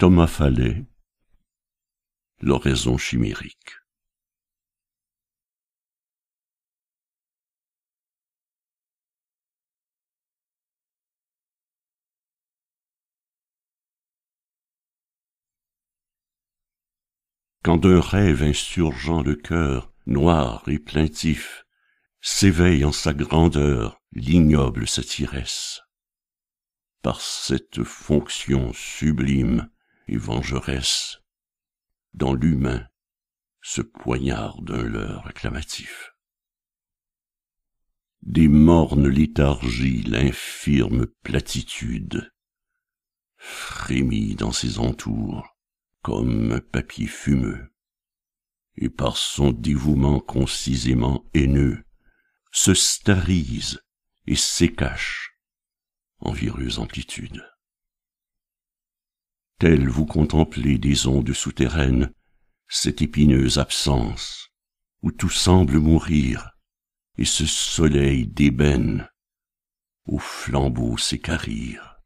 Thomas Fallet, L'oraison chimérique. Quand d'un rêve insurgent le cœur, noir et plaintif, s'éveille en sa grandeur l'ignoble satiresse. Par cette fonction sublime, et vengeresse dans l'humain se poignard d'un leurre acclamatif. Des mornes léthargies, l'infirme platitude frémit dans ses entours comme un papier fumeux, et par son dévouement concisément haineux, se starise et s'écache en vireuse amplitude. Tel vous contemplez des ondes souterraines, cette épineuse absence, où tout semble mourir, et ce soleil d'ébène, où flambeaux s'écarir,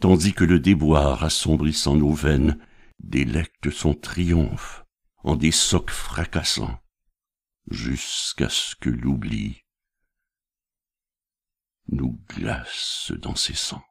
Tandis que le déboire assombrissant nos veines, délecte son triomphe en des socs fracassants, jusqu'à ce que l'oubli nous glace dans ses sangs.